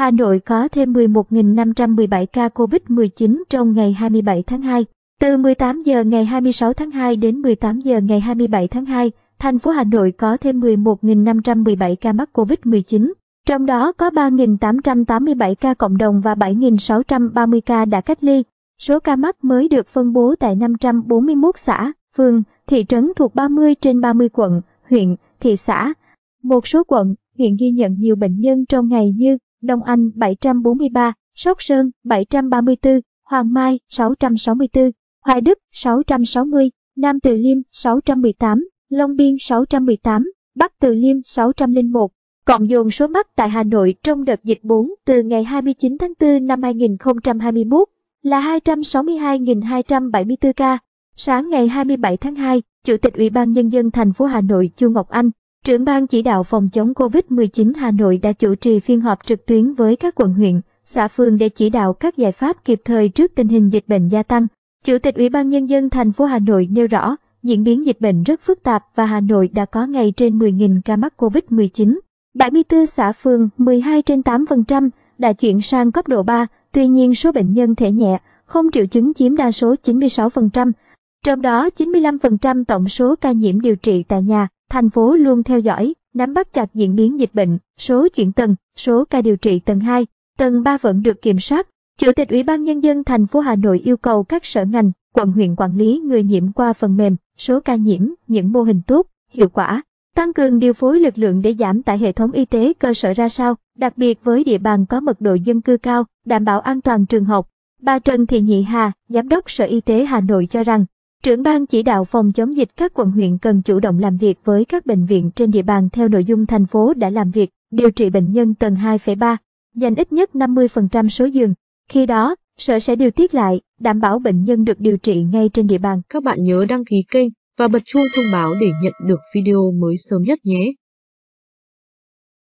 Hà Nội có thêm 11.517 ca COVID-19 trong ngày 27 tháng 2. Từ 18 giờ ngày 26 tháng 2 đến 18 giờ ngày 27 tháng 2, thành phố Hà Nội có thêm 11.517 ca mắc COVID-19, trong đó có 3.887 ca cộng đồng và 7.630 ca đã cách ly. Số ca mắc mới được phân bố tại 541 xã, phường, thị trấn thuộc 30 trên 30 quận, huyện, thị xã. Một số quận, huyện ghi nhận nhiều bệnh nhân trong ngày như Đông Anh 743, Sóc Sơn 734, Hoàng Mai 664, Hoài Đức 660, Nam Từ Liêm 618, Long Biên 618, Bắc Từ Liêm 601. Cộng dồn số mắc tại Hà Nội trong đợt dịch 4 từ ngày 29 tháng 4 năm 2021 là 262.274 ca. Sáng ngày 27 tháng 2, Chủ tịch Ủy ban Nhân dân thành phố Hà Nội Chu Ngọc Anh Trưởng ban chỉ đạo phòng chống COVID-19 Hà Nội đã chủ trì phiên họp trực tuyến với các quận huyện, xã phường để chỉ đạo các giải pháp kịp thời trước tình hình dịch bệnh gia tăng. Chủ tịch Ủy ban Nhân dân thành phố Hà Nội nêu rõ, diễn biến dịch bệnh rất phức tạp và Hà Nội đã có ngày trên 10.000 ca mắc COVID-19. 74 xã phường, 12 trên 8% đã chuyển sang cấp độ 3, tuy nhiên số bệnh nhân thể nhẹ, không triệu chứng chiếm đa số 96%, trong đó 95% tổng số ca nhiễm điều trị tại nhà. Thành phố luôn theo dõi, nắm bắt chặt diễn biến dịch bệnh, số chuyển tầng, số ca điều trị tầng 2, tầng 3 vẫn được kiểm soát. Chủ tịch Ủy ban Nhân dân thành phố Hà Nội yêu cầu các sở ngành, quận huyện quản lý người nhiễm qua phần mềm, số ca nhiễm, những mô hình tốt, hiệu quả, tăng cường điều phối lực lượng để giảm tải hệ thống y tế cơ sở ra sao, đặc biệt với địa bàn có mật độ dân cư cao, đảm bảo an toàn trường học. Bà Trần Thị Nhị Hà, Giám đốc Sở Y tế Hà Nội cho rằng, Trưởng ban chỉ đạo phòng chống dịch các quận huyện cần chủ động làm việc với các bệnh viện trên địa bàn theo nội dung thành phố đã làm việc, điều trị bệnh nhân tầng 2,3, dành ít nhất 50% số giường. Khi đó, sở sẽ điều tiết lại, đảm bảo bệnh nhân được điều trị ngay trên địa bàn. Các bạn nhớ đăng ký kênh và bật chuông thông báo để nhận được video mới sớm nhất nhé.